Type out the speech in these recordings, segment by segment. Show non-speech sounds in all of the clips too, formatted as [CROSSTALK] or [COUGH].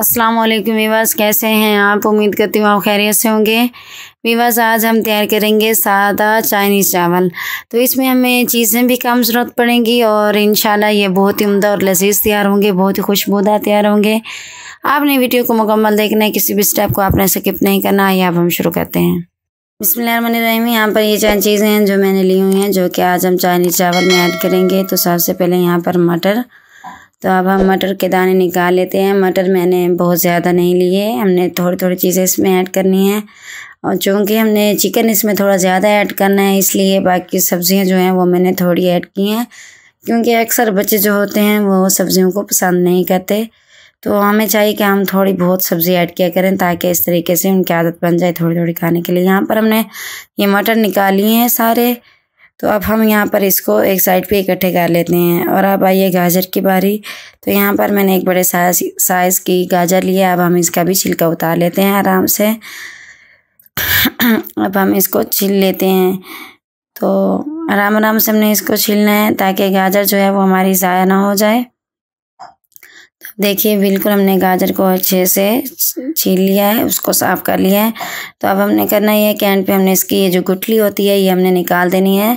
अस्सलाम वालेकुम विवास कैसे हैं आप उम्मीद करती हूँ आप खैरियत से होंगे विवास आज हम तैयार करेंगे सादा चाइनीज़ चावल तो इसमें हमें चीज़ें भी कम ज़रूरत पड़ेंगी और इन ये बहुत ही उमदा और लजीज तैयार होंगे बहुत ही खुशबूदार तैयार होंगे आपने वीडियो को मुकम्मल देखना है किसी भी स्टेप को आपने स्किप नहीं करना ये अब हम शुरू करते हैं बिसमीम यहाँ पर ये चार चीज़ें हैं जो मैंने ली हुई हैं जो कि आज हम चाइनीज़ चावल में ऐड करेंगे तो सबसे पहले यहाँ पर मटर तो अब हम मटर के दाने निकाल लेते हैं मटर मैंने बहुत ज़्यादा नहीं लिए हमने थोड़ी थोड़ी चीज़ें इसमें ऐड करनी है और चूँकि हमने चिकन इसमें थोड़ा ज़्यादा ऐड करना है इसलिए बाकी सब्ज़ियाँ जो हैं वो मैंने थोड़ी ऐड की हैं क्योंकि अक्सर बच्चे जो होते हैं वो सब्ज़ियों को पसंद नहीं करते तो हमें चाहिए कि हम थोड़ी बहुत सब्ज़ी ऐड किया करें ताकि इस तरीके से उनकी आदत बन जाए थोड़ी थोड़ी खाने के लिए यहाँ पर हमने ये मटर निकाली हैं सारे तो अब हम यहाँ पर इसको एक साइड पे इकट्ठे कर लेते हैं और अब आइए गाजर की बारी तो यहाँ पर मैंने एक बड़े साइज साइज़ की गाजर लिया अब हम इसका भी छिलका उतार लेते हैं आराम से [CLEARS THROAT] अब हम इसको छील लेते हैं तो आराम आराम से हमने इसको छीलना है ताकि गाजर जो है वो हमारी ज़ाया ना हो जाए देखिए बिल्कुल हमने गाजर को अच्छे से छील लिया है उसको साफ़ कर लिया है तो अब हमने करना ये कैंड पे हमने इसकी ये जो गुठली होती है ये हमने निकाल देनी है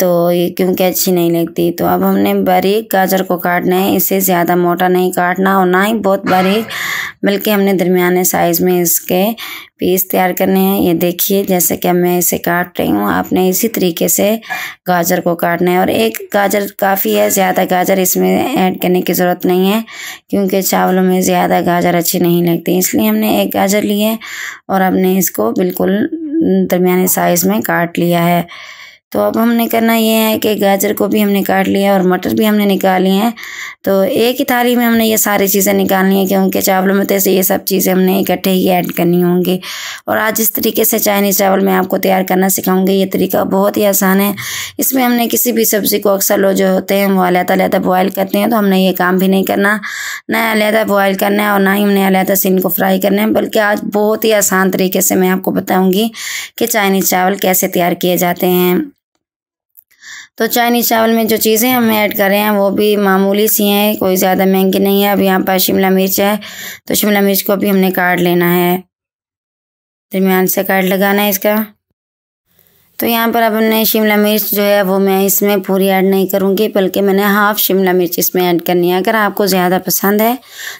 तो ये क्योंकि अच्छी नहीं लगती तो अब हमने बारीक गाजर को काटना है इसे ज़्यादा मोटा नहीं काटना और ना ही बहुत बारीक बल्कि हमने दरमियाने साइज़ में इसके पीस तैयार करने हैं ये देखिए जैसे कि मैं इसे काट रही हूँ आपने इसी तरीके से गाजर को काटना है और एक गाजर काफ़ी है ज़्यादा गाजर इसमें ऐड करने की ज़रूरत नहीं है क्योंकि चावलों में ज़्यादा गाजर अच्छी नहीं लगती इसलिए हमने एक गाजर ली है और हमने इसको बिल्कुल दरमिया साइज़ में काट लिया है तो अब हमने करना ये है कि गाजर को भी हमने काट लिया और मटर भी हमने निकाली हैं तो एक ही थाली में हमने ये सारी चीज़ें निकालनी है क्योंकि चावलों में तो ऐसे ये सब चीज़ें हमने इकट्ठे ही ऐड करनी होंगी और आज इस तरीके से चाइनीज़ चावल मैं आपको तैयार करना सिखाऊंगी ये तरीका बहुत ही आसान है इसमें हमने किसी भी सब्ज़ी को अक्सर लोग जो होते हैं वो अलहदा अलहदा बॉयल करते हैं तो हमने ये काम भी नहीं करना ना अलहदा बॉयल करना है और ना ही हमने अलहदा से इनको फ्राई करना है बल्कि आज बहुत ही आसान तरीके से मैं आपको बताऊँगी कि चाइनीज़ चावल कैसे तैयार किए जाते हैं तो चाइनीज़ चावल में जो चीज़ें हम ऐड कर रहे हैं वो भी मामूली सी हैं कोई ज़्यादा महंगी नहीं है अब यहाँ पर शिमला मिर्च है तो शिमला मिर्च को भी हमने काट लेना है दरमियान से काट लगाना है इसका तो यहाँ पर अब हमने शिमला मिर्च जो है वो मैं इसमें पूरी ऐड नहीं करूँगी बल्कि मैंने हाफ़ शिमला मिर्च इसमें ऐड करनी है अगर आपको ज़्यादा पसंद है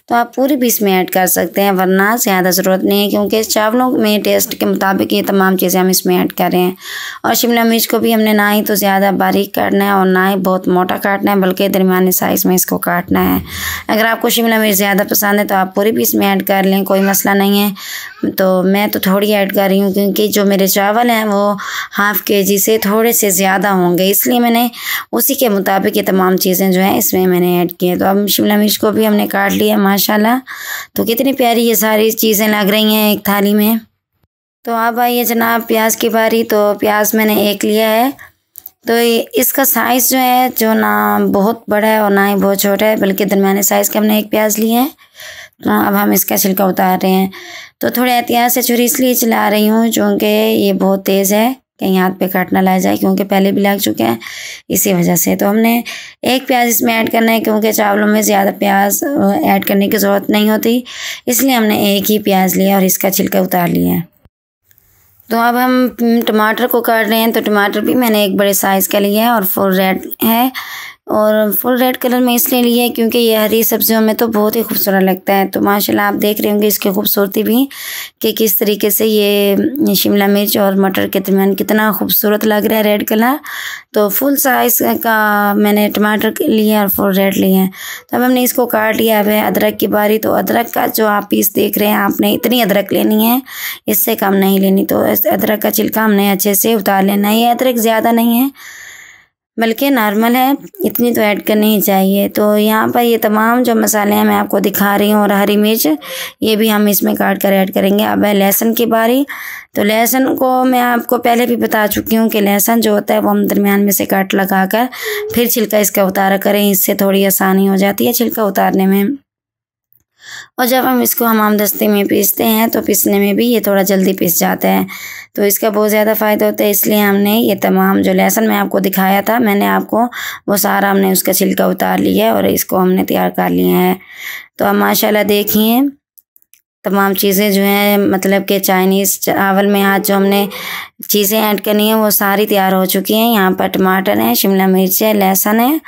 तो आप पूरी भी इसमें ऐड कर सकते हैं वरना ज़्यादा ज़रूरत नहीं है क्योंकि चावलों में टेस्ट के मुताबिक ये तमाम चीज़ें हम इसमें ऐड कर रहे हैं और शिमला मिर्च को भी हमने ना ही तो ज़्यादा बारीक काटना है और ना ही बहुत मोटा काटना है बल्कि दरमियाने साइज़ में इसको काटना है अगर आपको शिमला मिर्च ज़्यादा पसंद है तो आप पूरी भी इसमें ऐड कर लें कोई मसला नहीं है तो मैं तो थोड़ी ऐड कर रही हूँ क्योंकि जो मेरे चावल हैं वो हाफ़ के जी से थोड़े से ज़्यादा होंगे इसलिए मैंने उसी के मुताबिक ये तमाम चीज़ें जो हैं इसमें मैंने ऐड की हैं तो अब शिमला मिर्च को भी हमने काट लिया माशाल्लाह तो कितनी प्यारी ये सारी चीज़ें लग रही हैं एक थाली में तो अब आइए जनाब प्याज की बारी तो प्याज मैंने एक लिया है तो इसका साइज़ जो है जो ना बहुत बड़ा है और ना ही बहुत छोटा है बल्कि दरमिया साइज़ के हमने एक प्याज लिए हैं तो अब हम इसका छिलका उतार रहे हैं तो थोड़े एहतियात से छुरी इसलिए चला रही हूँ चूँकि ये बहुत तेज़ है कहीं हाथ पे काट ना लाया जाए क्योंकि पहले भी लग चुके हैं इसी वजह से तो हमने एक प्याज इसमें ऐड करना है क्योंकि चावलों में ज़्यादा प्याज ऐड करने की ज़रूरत नहीं होती इसलिए हमने एक ही प्याज लिया और इसका छिलका उतार लिया है तो अब हम टमाटर को काट रहे हैं तो टमाटर भी मैंने एक बड़े साइज़ का लिया है और फुल रेड है और फुल रेड कलर में इसलिए लिया है क्योंकि ये हरी सब्जियों में तो बहुत ही खूबसूरत लगता है तो माशाल्लाह आप देख रहे होंगे इसकी खूबसूरती भी कि किस तरीके से ये शिमला मिर्च और मटर के दरमियान कितना खूबसूरत लग रहा है रेड कलर तो फुल साइज़ का मैंने टमाटर लिए और फुल रेड लिए हैं तो अब हमने इसको काट लिया अब है अदरक की बारी तो अदरक का जो आप पीस देख रहे हैं आपने इतनी अदरक लेनी है इससे कम नहीं लेनी तो अदरक का छिलका हमने अच्छे से उतार लेना है ये अदरक ज़्यादा नहीं है बल्कि नॉर्मल है इतनी तो ऐड करनी ही चाहिए तो यहाँ पर ये तमाम जो मसाले हैं मैं आपको दिखा रही हूँ और हरी मिर्च ये भी हम इसमें काट कर ऐड करेंगे अब है लहसुन की बारी तो लहसुन को मैं आपको पहले भी बता चुकी हूँ कि लहसुन जो होता है वो हम दरमियान में से काट लगा कर फिर छिलका इसका उतारा करें इससे थोड़ी आसानी हो जाती है छिलका उतारने में और जब हम इसको हमाम दस्ते में पीसते हैं तो पीसने में भी ये थोड़ा जल्दी पीस जाता है तो इसका बहुत ज़्यादा फ़ायदा होता है इसलिए हमने ये तमाम जो लहसुन मैं आपको दिखाया था मैंने आपको वो सारा हमने उसका छिलका उतार लिया है और इसको हमने तैयार कर लिया है तो अब माशाल्लाह देखिए तमाम चीज़ें जो हैं मतलब कि चाइनीज़ चावल में आज जो हमने चीज़ें ऐड करनी है वो सारी तैयार हो चुकी हैं यहाँ पर टमाटर हैं शिमला मिर्च है लहसुन है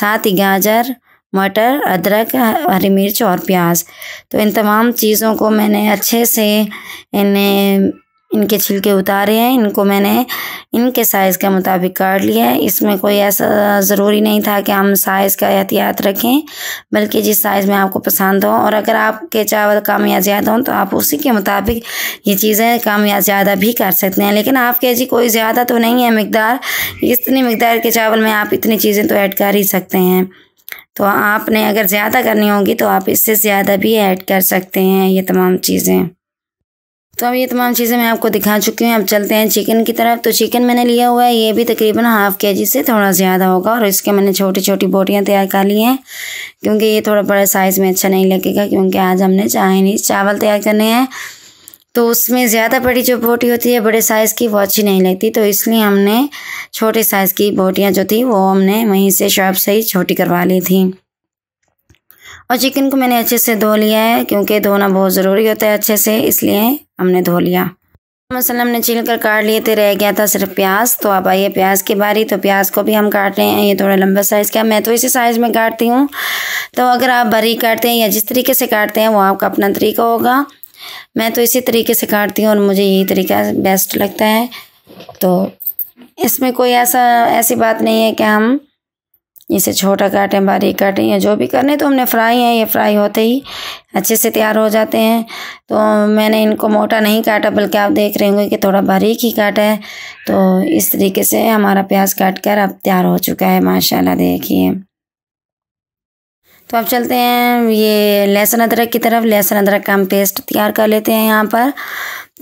साथ ही गाजर मटर अदरक हरी मिर्च और प्याज तो इन तमाम चीज़ों को मैंने अच्छे से इन्हें इनके छिलके उतारे हैं इनको मैंने इनके साइज़ के मुताबिक काट लिया है इसमें कोई ऐसा ज़रूरी नहीं था कि हम साइज़ का एहतियात रखें बल्कि जिस साइज़ में आपको पसंद हो और अगर आपके चावल कम या ज़्यादा हों तो आप उसी के मुताबिक ये चीज़ें कम या ज़्यादा भी कर सकते हैं लेकिन हाफ के जी कोई ज़्यादा तो नहीं है मकदार इतनी मकदार के चावल में आप इतनी चीज़ें तो ऐड कर ही सकते हैं तो आपने अगर ज़्यादा करनी होगी तो आप इससे ज़्यादा भी ऐड कर सकते हैं ये तमाम चीज़ें तो अब ये तमाम चीज़ें मैं आपको दिखा चुकी हूँ अब चलते हैं चिकन की तरफ तो चिकन मैंने लिया हुआ है ये भी तकरीबन हाफ़ के जी से थोड़ा ज़्यादा होगा और इसके मैंने छोटी छोटी बोटियाँ तैयार कर ली हैं क्योंकि ये थोड़ा बड़ा साइज़ में अच्छा नहीं लगेगा क्योंकि आज हमने चाइनीज़ चावल तैयार करने हैं तो उसमें ज़्यादा बड़ी जो बोटी होती है बड़े साइज़ की वो अच्छी नहीं लगती तो इसलिए हमने छोटे साइज़ की बोटियाँ जो थी वो हमने वहीं से शॉप से ही छोटी करवा ली थी और चिकन को मैंने अच्छे से धो लिया है क्योंकि धोना बहुत ज़रूरी होता है अच्छे से इसलिए हमने धो लिया मसाला हमने छील कर काट लिए थे रह गया था सिर्फ प्याज तो अब आइए प्याज की बारी तो प्याज को भी हम काट रहे हैं ये थोड़ा लंबा साइज़ का मैं तो इसी साइज़ में काटती हूँ तो अगर आप बरी काटते हैं या जिस तरीके से काटते हैं वो आपका अपना तरीका होगा मैं तो इसी तरीके से काटती हूँ और मुझे यही तरीका बेस्ट लगता है तो इसमें कोई ऐसा ऐसी बात नहीं है कि हम इसे छोटा काटें बारीक काटें या जो भी करें तो हमने फ्राई हैं ये फ्राई होते ही अच्छे से तैयार हो जाते हैं तो मैंने इनको मोटा नहीं काटा बल्कि आप देख रहे होंगे कि थोड़ा बारीक ही काटा है तो इस तरीके से हमारा प्याज काट कर अब तैयार हो चुका है माशाल्लाह देखिए तो अब चलते हैं ये लहसुन अदरक की तरफ लहसुन अदरक का हम पेस्ट तैयार कर लेते हैं यहाँ पर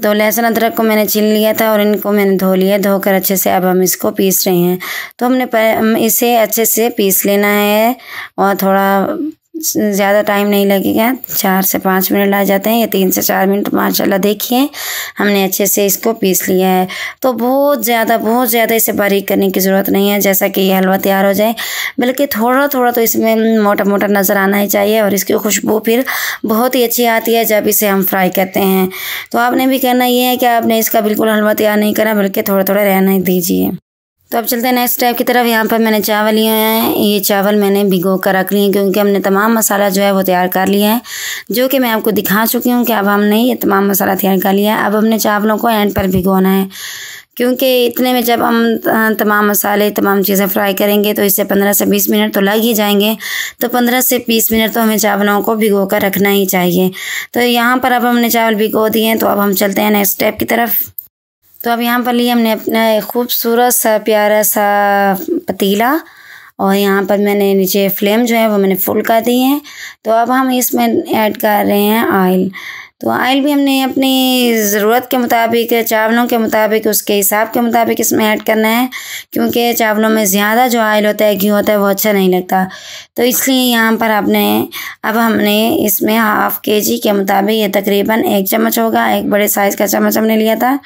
तो लहसुन अदरक को मैंने छीन लिया था और इनको मैंने धो लिया धोकर अच्छे से अब हम इसको पीस रहे हैं तो हमने इसे अच्छे से पीस लेना है और थोड़ा ज़्यादा टाइम नहीं लगेगा चार से पाँच मिनट लग जाते हैं या तीन से चार मिनट माशाल्लाह देखिए हमने अच्छे से इसको पीस लिया है तो बहुत ज़्यादा बहुत ज़्यादा इसे बारीक करने की ज़रूरत नहीं है जैसा कि ये हलवा तैयार हो जाए बल्कि थोड़ा थोड़ा तो इसमें मोटा मोटा नज़र आना ही चाहिए और इसकी खुशबू फिर बहुत ही अच्छी आती है जब इसे हम फ्राई करते हैं तो आपने भी कहना ये है कि आपने इसका बिल्कुल हलवा तैयार नहीं करा बल्कि थोड़ा थोड़ा रहना ही दीजिए तो अब चलते हैं नेक्स्ट स्टेप की तरफ यहाँ पर मैंने चावल लिए हैं ये चावल मैंने भिगो कर रख लिए हैं क्योंकि हमने तमाम मसाला जो है वो तैयार कर लिया है जो कि मैं आपको दिखा चुकी हूँ कि अब हमने ये तमाम मसाला तैयार कर लिया है अब हमने चावलों को एंड पर भिगोना है क्योंकि इतने में जब हम तमाम मसाले तमाम चीज़ें फ्राई करेंगे तो इससे पंद्रह से बीस मिनट तो लग ही जाएंगे तो पंद्रह से बीस मिनट तो हमें चावलों को भिगो कर रखना ही चाहिए तो यहाँ पर अब हमने चावल भिगो दिए हैं तो अब हम चलते हैं नेक्स्ट स्टेप की तरफ तो अब यहाँ पर लिए हमने अपना एक खूबसूरत सा प्यारा सा पतीला और यहाँ पर मैंने नीचे फ्लेम जो है वो मैंने फुल कर दी है तो अब हम इसमें ऐड कर रहे हैं ऑयल तो ऑयल भी हमने अपनी ज़रूरत के मुताबिक चावलों के मुताबिक उसके हिसाब के मुताबिक इसमें ऐड करना है क्योंकि चावलों में ज़्यादा जो ऑयल होता है घी होता है वो अच्छा नहीं लगता तो इसलिए यहाँ पर आपने अब हमने इसमें हाफ़ के जी के मुताबिक ये तकरीबन एक चम्मच होगा एक बड़े साइज़ का चम्मच हमने लिया था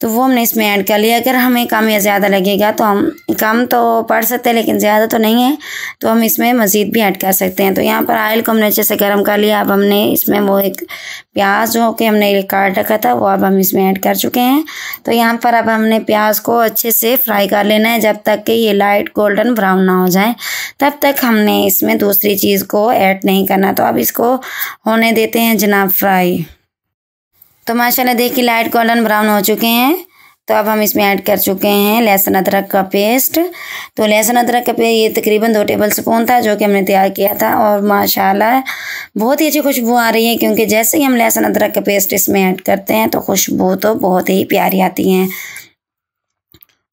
तो वो हमने इसमें ऐड कर लिया अगर हमें कम या ज़्यादा लगेगा तो हम कम तो पढ़ सकते हैं लेकिन ज़्यादा तो नहीं है तो हम इसमें मज़ीद भी ऐड कर सकते हैं तो यहाँ पर आयल को हमने अच्छे से गर्म कर लिया अब हमने इसमें वो एक प्याज जो कि हमने एक काट रखा था वो अब हम इसमें ऐड कर चुके हैं तो यहाँ पर अब हमने प्याज को अच्छे से फ्राई कर लेना है जब तक कि ये लाइट गोल्डन ब्राउन ना हो जाए तब तक हमने इसमें दूसरी चीज़ को ऐड नहीं करना तो अब इसको होने देते हैं जनाब फ्राई तो माशाल्लाह देखिए लाइट गोल्डन ब्राउन हो चुके हैं तो अब हम इसमें ऐड कर चुके हैं लहसुन अदरक का पेस्ट तो लहसुन अदरक का पेस्ट ये तकरीबन दो टेबल स्पून था जो कि हमने तैयार किया था और माशाल्लाह बहुत ही अच्छी खुशबू आ रही है क्योंकि जैसे ही हम लहसुन अदरक का पेस्ट इसमें ऐड करते हैं तो खुशबू तो बहुत ही प्यारी आती है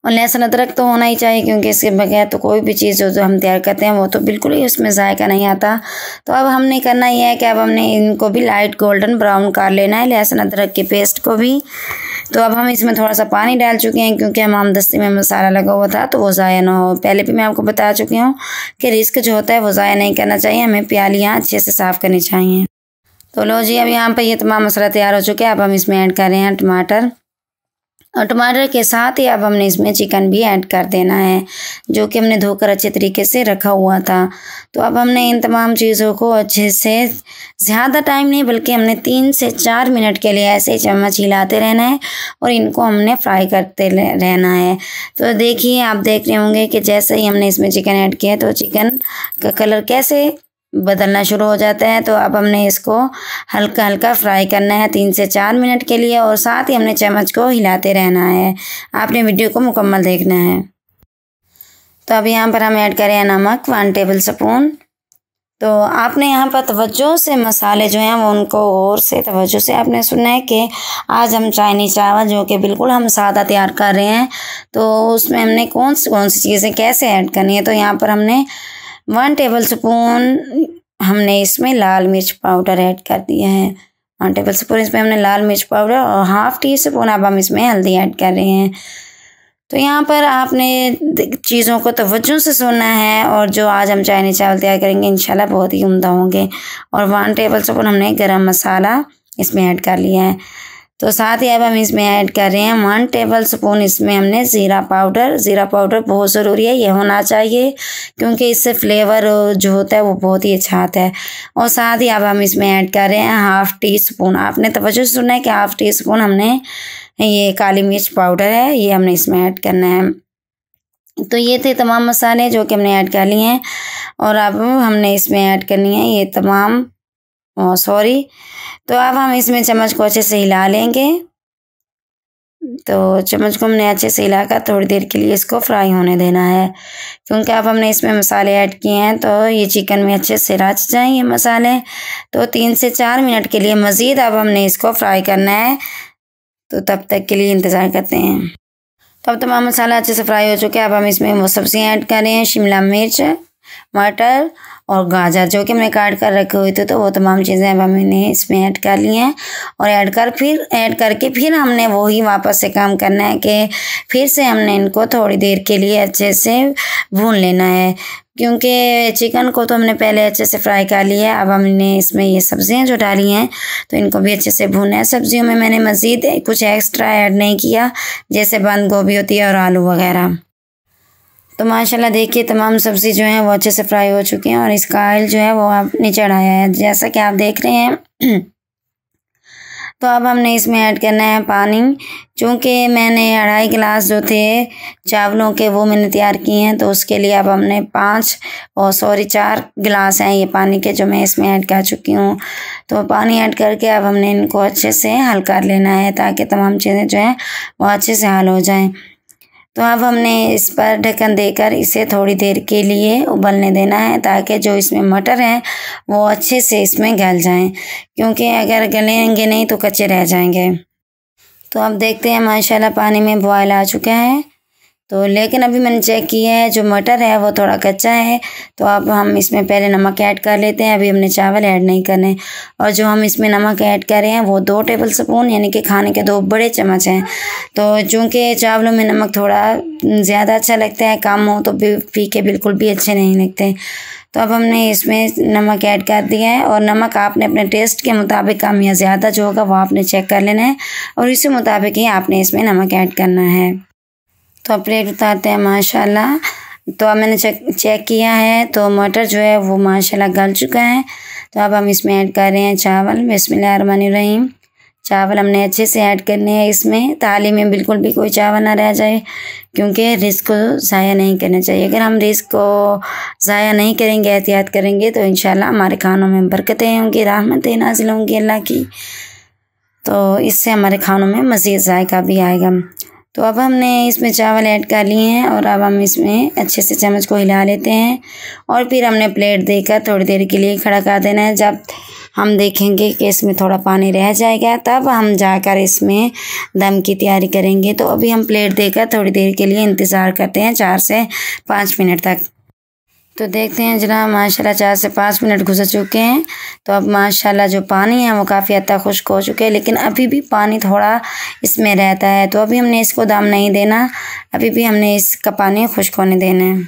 और लहसुन अदरक तो होना ही चाहिए क्योंकि इसके बगैर तो कोई भी चीज़ जो जो हम तैयार करते हैं वो तो बिल्कुल ही उसमें जायका नहीं आता तो अब हमने करना यह है कि अब हमने इनको भी लाइट गोल्डन ब्राउन कर लेना है लहसुन अदरक के पेस्ट को भी तो अब हम इसमें थोड़ा सा पानी डाल चुके हैं क्योंकि हम आमदस्ती में मसाला लगा हुआ था तो वो ज़ाया ना हो पहले भी मैं आपको बता चुकी हूँ कि रिस्क जो होता है वो ज़ाया नहीं करना चाहिए हमें प्यालियाँ अच्छे से साफ़ करनी चाहिए तो लो जी अब यहाँ पर ये तमाम मसाला तैयार हो चुका है अब हम इसमें ऐड कर रहे हैं टमाटर और टमाटर के साथ ही अब हमने इसमें चिकन भी ऐड कर देना है जो कि हमने धोकर अच्छे तरीके से रखा हुआ था तो अब हमने इन तमाम चीज़ों को अच्छे से ज़्यादा टाइम नहीं बल्कि हमने तीन से चार मिनट के लिए ऐसे चम्मच हिलाते रहना है और इनको हमने फ्राई करते रहना है तो देखिए आप देख रहे होंगे कि जैसे ही हमने इसमें चिकन ऐड किया तो चिकन का कलर कैसे बदलना शुरू हो जाता है तो अब हमने इसको हल्का हल्का फ्राई करना है तीन से चार मिनट के लिए और साथ ही हमने चम्मच को हिलाते रहना है आपने वीडियो को मुकम्मल देखना है तो अब यहाँ पर हम ऐड करें नमक वन टेबल स्पून तो आपने यहाँ पर तवज्जो से मसाले जो हैं वो उनको और से तवज्जो से आपने सुना है कि आज हम चाइनीज चावल जो कि बिल्कुल हम सादा तैयार कर रहे हैं तो उसमें हमने कौन सी कौन सी चीज़ें कैसे ऐड करनी है तो यहाँ पर हमने वन टेबल स्पून हमने इसमें लाल मिर्च पाउडर ऐड कर दिया है वन टेबल स्पून इसमें हमने लाल मिर्च पाउडर और हाफ टी स्पून अब हम इसमें हल्दी ऐड कर रहे हैं तो यहाँ पर आपने चीज़ों को तवज्जो से सुनना है और जो आज हम चाइनीज चावल तैयार करेंगे इंशाल्लाह बहुत ही उमदा होंगे और वन टेबल स्पून हमने गरम मसाला इसमें ऐड कर लिया है तो साथ ही अब हम इसमें ऐड कर रहे हैं वन टेबल स्पून इसमें हमने ज़ीरा पाउडर ज़ीरा पाउडर बहुत ज़रूरी है ये होना चाहिए क्योंकि इससे फ्लेवर जो होता है वो बहुत ही अच्छा आता है और साथ ही अब हम इसमें ऐड कर रहे हैं हाफ़ टी स्पून आपने तोज्जो सुना है कि हाफ़ टी स्पून हमने ये काली मिर्च पाउडर है ये हमने इसमें ऐड करना है तो ये थे तमाम मसाले जो कि हमने ऐड कर लिए हैं और अब हमने इसमें ऐड करनी है ये तमाम सॉरी oh, तो अब हम इसमें चम्मच को अच्छे से हिला लेंगे तो चम्मच को हमने अच्छे से हिलाकर थोड़ी देर के लिए इसको फ्राई होने देना है क्योंकि अब हमने इसमें मसाले ऐड किए हैं तो ये चिकन में अच्छे से रच ये मसाले तो तीन से चार मिनट के लिए मज़ीद अब हमने इसको फ्राई करना है तो तब तक के लिए इंतज़ार करते हैं तो अब तमाम मसाला अच्छे से फ्राई हो चुके हैं अब हम इसमें वो सब्ज़ियाँ ऐड करें शिमला मिर्च मटर और गाजर जो कि हमने काट कर रखे हुए थे तो वो तमाम चीज़ें अब हमने इसमें ऐड कर ली हैं और ऐड कर फिर ऐड करके फिर हमने वही वापस से काम करना है कि फिर से हमने इनको थोड़ी देर के लिए अच्छे से भून लेना है क्योंकि चिकन को तो हमने पहले अच्छे से फ्राई कर लिया है अब हमने इसमें ये सब्ज़ियाँ जो डाली हैं तो इनको भी अच्छे से भूना है सब्ज़ियों में मैंने मज़ीद कुछ एक्स्ट्रा ऐड नहीं किया जैसे बंद गोभी होती है और आलू वगैरह तो माशाल्लाह देखिए तमाम सब्ज़ी जो है वो अच्छे से फ्राई हो चुकी हैं और इसका आयल जो है वो आपने चढ़ाया है जैसा कि आप देख रहे हैं [CLEARS THROAT] तो अब हमने इसमें ऐड करना है पानी चूँकि मैंने अढ़ाई गिलास जो थे चावलों के वो मैंने तैयार किए हैं तो उसके लिए अब हमने पाँच और सॉरी चार गिलास हैं ये पानी के जो मैं इसमें ऐड कर चुकी हूँ तो पानी ऐड करके अब हमने इनको अच्छे से हल कर लेना है ताकि तमाम चीज़ें जो हैं वो अच्छे से हल हो जाएँ तो अब हमने इस पर ढक्कन देकर इसे थोड़ी देर के लिए उबलने देना है ताकि जो इसमें मटर हैं वो अच्छे से इसमें गल जाएं क्योंकि अगर गलेंगे नहीं तो कच्चे रह जाएंगे तो अब देखते हैं माशाल्लाह पानी में बॉयल आ चुका है तो लेकिन अभी मैंने चेक किया है जो मटर है वो थोड़ा कच्चा है तो अब हम इसमें पहले नमक ऐड कर लेते हैं अभी हमने चावल ऐड नहीं करने और जो हम इसमें नमक ऐड कर रहे हैं वो दो टेबल स्पून यानी कि खाने के दो बड़े चम्मच हैं तो चूँकि चावलों में नमक थोड़ा ज़्यादा अच्छा लगता है कम हो तो पी के बिल्कुल भी अच्छे नहीं लगते तो अब हमने इसमें नमक ऐड कर दिया है और नमक आपने अपने टेस्ट के मुताबिक कम या ज़्यादा जो होगा वो आपने चेक कर लेना है और इसी मुताबिक ही आपने इसमें नमक ऐड करना है तो प्लेट उतारते हैं माशाल्लाह तो अब मैंने चेक चेक किया है तो मटर जो है वो माशाल्लाह गल चुका है तो अब हम इसमें ऐड कर रहे हैं चावल रहीम चावल हमने अच्छे से ऐड करने हैं इसमें थाली में बिल्कुल भी कोई चावल ना रह जाए क्योंकि रिस्क को ज़ाया नहीं करना चाहिए अगर हम रिस्क को ज़ाया नहीं करेंगे एहतियात करेंगे तो इन हमारे खानों में बरकतें होंगी रहमतें नाजिल होंगी अल्लाह की तो इससे हमारे खानों में मज़ीद जायका भी आएगा तो अब हमने इसमें चावल ऐड कर लिए हैं और अब हम इसमें अच्छे से चम्मच को हिला लेते हैं और फिर हमने प्लेट देकर थोड़ी देर के लिए खड़ा कर देना है जब हम देखेंगे कि इसमें थोड़ा पानी रह जाएगा तब हम जाकर इसमें दम की तैयारी करेंगे तो अभी हम प्लेट देकर थोड़ी देर के लिए इंतज़ार करते हैं चार से पाँच मिनट तक तो देखते हैं जना माशाल्लाह चार से पाँच मिनट गुजर चुके हैं तो अब माशाल्लाह जो पानी है वो काफ़ी हद तक खुश्क हो चुके हैं लेकिन अभी भी पानी थोड़ा इसमें रहता है तो अभी हमने इसको दाम नहीं देना अभी भी हमने इसका पानी खुश्क होने देना है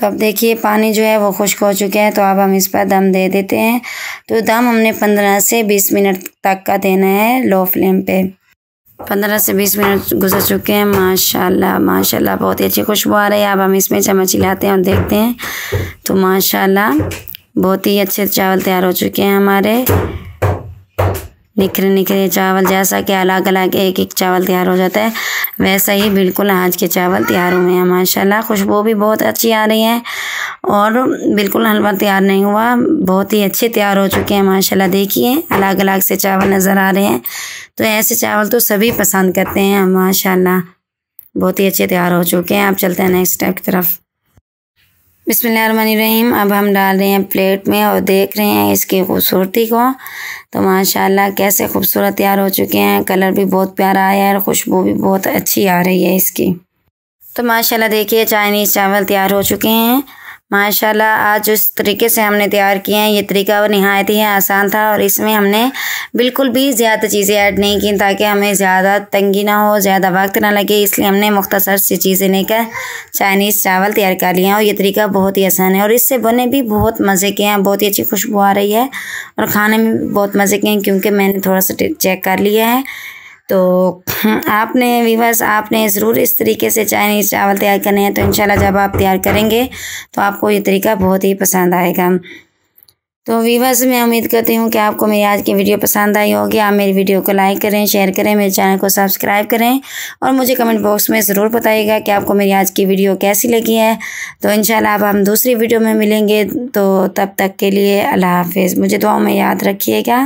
तो अब देखिए पानी जो है वो खुश्क हो चुका है तो अब हम इस पर दम दे देते हैं तो दम हमने पंद्रह से बीस मिनट तक का देना है लो फ्लेम पर पंद्रह से बीस मिनट गुजर चुके हैं माशाल्लाह माशाल्लाह बहुत ही अच्छी खुशबू आ रही है अब हम इसमें चम्मच हिलाते हैं और देखते हैं तो माशाल्लाह बहुत ही अच्छे चावल तैयार हो चुके हैं हमारे निखरे निखरे चावल जैसा कि अलग अलग एक एक चावल तैयार हो जाता है वैसा ही बिल्कुल आज के चावल तैयार हुए हैं माशाल्लाह खुशबू भी बहुत अच्छी आ रही है और बिल्कुल हलवा तैयार नहीं हुआ बहुत ही अच्छे तैयार हो चुके हैं माशाल्लाह देखिए अलग अलग से चावल नज़र आ रहे हैं तो ऐसे चावल तो सभी पसंद करते हैं माशाल्लाह बहुत ही अच्छे तैयार हो चुके हैं आप चलते हैं नेक्स्ट स्टेप की तरफ बिसमीम अब हम डाल रहे हैं प्लेट में और देख रहे हैं इसकी खूबसूरती को तो माशाल्लाह कैसे खूबसूरत तैयार हो चुके हैं कलर भी बहुत प्यारा आया है और खुशबू भी बहुत अच्छी आ रही है इसकी तो माशाल्लाह देखिए चाइनीज़ चावल तैयार हो चुके हैं माशाल्लाह आज जिस तरीके से हमने तैयार किए हैं ये तरीका वो नहायत ही आसान था और इसमें हमने बिल्कुल भी ज़्यादा चीज़ें ऐड नहीं की ताकि हमें ज़्यादा तंगी ना हो ज़्यादा वक्त ना लगे इसलिए हमने मुख्तसर सी चीज़ें लेकर चाइनीज़ चावल तैयार कर लिए हैं और ये तरीका बहुत ही आसान है और इससे बने भी बहुत मज़े के हैं बहुत ही अच्छी खुशबू आ रही है और खाने में भी बहुत मज़े के हैं क्योंकि मैंने थोड़ा सा चेक कर लिया है तो आपने वीवर्स आपने ज़रूर इस तरीके से चाइनीज़ चावल तैयार करने हैं तो इंशाल्लाह जब आप तैयार करेंगे तो आपको ये तरीका बहुत ही पसंद आएगा तो वीवर्स मैं उम्मीद करती हूँ कि आपको मेरी आज की वीडियो पसंद आई होगी आप मेरी वीडियो को लाइक करें शेयर करें मेरे चैनल को सब्सक्राइब करें और मुझे कमेंट बॉक्स में ज़रूर बताइएगा कि आपको मेरी आज की वीडियो कैसी लगी है तो इन आप हम दूसरी वीडियो में मिलेंगे तो तब तक के लिए अल्लाह हाफिज़ मुझे दुआ में याद रखिएगा